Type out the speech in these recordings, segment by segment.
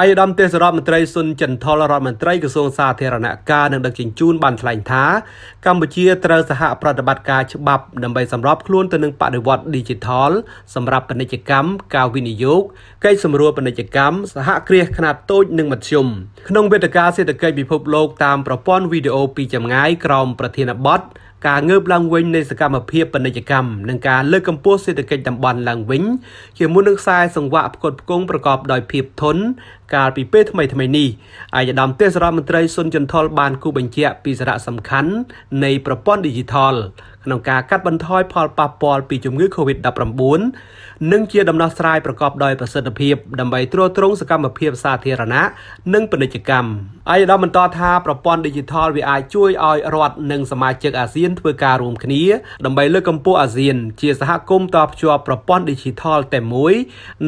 អាយដាមទេសរដ្ឋមន្ត្រីសុនចិនថុលរដ្ឋមន្ត្រីក្រសួងសាធារណការនិងដឹកជញ្ជូនបានថ្លែងថាកម្ពុជាត្រូវសហប្រតិបត្តិការច្បាប់ដើម្បីសម្របខ្លួនទៅនឹងបដិវត្តន៍ Digital សម្រាប់ពាណិជ្ជកម្មការវិនិយោគកិច្ចសម្រួលពាណិជ្ជកម្មសហគ្រាសខ្នាតតូចនិងមធ្យមក្នុងវេទិកាសេដ្ឋកិច្ចពិភពលោកតាមប្រព័ន្ធវីដេអូពីចម្ងាយក្រោមប្រធានបទការងើបឡើងវិញនៃសកម្មភាពពាណិជ្ជកម្មនិងការលើកកម្ពស់សេដ្ឋកិច្ចតំបន់ឡើងវិញជាមួយនឹងខ្សែសង្វាក់ផ្គត់ផ្គង់ប្រកបដោយភាពធន់កាលពីពេលថ្មីថ្មីនេះឯកឧត្តមទេសរដ្ឋមន្ត្រីសុនចន្ទថុលបានគូបញ្ជាក់ពីសារៈសំខាន់នៃប្រព័ន្ធ Digital ក្នុងការកាត់បន្ថយផលប៉ះពាល់ពីជំងឺ Covid-19 និងជាដំណោះស្រាយប្រកបដោយប្រសិទ្ធភាពដើម្បីទ្រទ្រង់សកម្មភាពសាធារណៈនិងពាណិជ្ជកម្មអាយដាមបន្តថាប្រព័ន្ធ Digital វាអាចជួយឲ្យរដ្ឋនិងសមាជិកអាស៊ានធ្វើការរួមគ្នាដើម្បីលើកកម្ពស់អាស៊ានជាសហគមន៍តភ្ជាប់ប្រព័ន្ធ Digital តែមួយ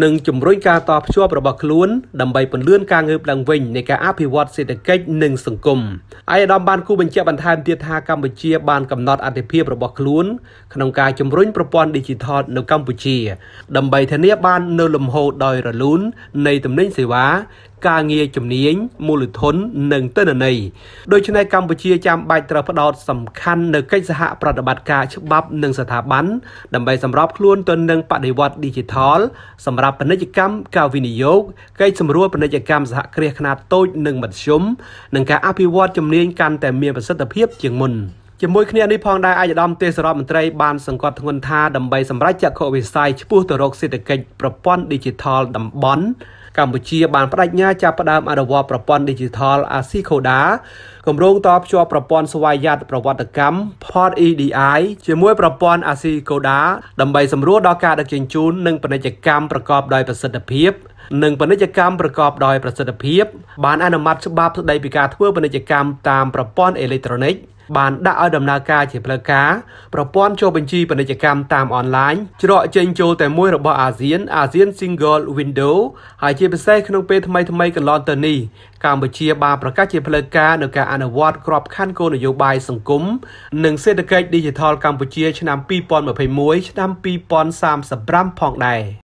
និងជំរុញការតភ្ជាប់របស់ខ្លួនដើម្បីពន្លឿនការងើបឡើងវិញនៃការអភិវឌ្ឍសេដ្ឋកិច្ចនិងសង្គមអាយដាមបានគូបញ្ជាក់បន្ថែមទៀតថាកម្ពុជាបានកំណត់អធិភាពរបស់របស់ខ្លួនក្នុងការជំរុញប្រព័ន្ធ Digital នៅ កម្ពុជា ដើម្បីធានាបាននូវលំហូរដោយរលូននៃទំនិញសេវាការងារជំនាញមូលធន និងទិន្នន័យដូច្នេះកម្ពុជាចាំបាច់ត្រូវផ្ដោតសំខាន់នៅកិច្ចសហ ប្រតិបត្តិការច្បាប់និងស្ថាប័នដើម្បីសម្របខ្លួនទៅនឹងបដិវត្តន៍ Digital សម្រាប់ពាណិជ្ជកម្មការវិនិយោគកិច្ចសម្រួលពាណិជ្ជកម្មសហគ្រាសខ្នាតតូច និងមធ្យមនិងការអភិវឌ្ឍជំនាញកាន់តែមានប្រសិទ្ធភាព ជាងមុន។ជាមួយគ្នានេះផងដែរអាយដាមទេសរដ្ឋមន្ត្រីបានសង្កត់ធ្ងន់ថាដើម្បីសម្រេចចក្ខុវិស័យឆ្ពោះទៅរកសេដ្ឋកិច្ចប្រព័ន្ធ Digital តំបន់កម្ពុជាបានបដិញ្ញា ចាប់ផ្ដើមអនុវត្តប្រព័ន្ធ Digital ASI Coda គម្រោងតភ្ជាប់ប្រព័ន្ធស្វ័យយ័តប្រវត្តិកម្ម Port EDI ជាមួយប្រព័ន្ធ ASI Coda ដើម្បី សម្រួលដល់ការដឹកជញ្ជូននិងពាណិជ្ជកម្មប្រកបដោយប្រសិទ្ធភាពនិងពាណិជ្ជកម្មប្រកបដោយប្រសិទ្ធភាពបានអនុម័តច្បាប់ស្តីពីការធ្វើពាណិជ្ជកម្មតាមប្រព័ន្ធអេឡិចត្រូនិកបានដាក់ឲ្យដំណើរការជាផ្លូវការប្រព័ន្ធចុះបញ្ជីពាណិជ្ជកម្មតាមអនឡាញច្រកចេញចូលតែមួយរបស់អាស៊ាន ASEAN Single Window ហើយជាពិសេសក្នុងពេលថ្មីថ្មីកន្លងទៅនេះកម្ពុជាបានប្រកាសជាផ្លូវការនៅការអនុវត្តក្របខ័ណ្ឌគោលនយោបាយសង្គមនិងសេដ្ឋកិច្ច Digital កម្ពុជាឆ្នាំ2021ឆ្នាំ2035ផងដែរ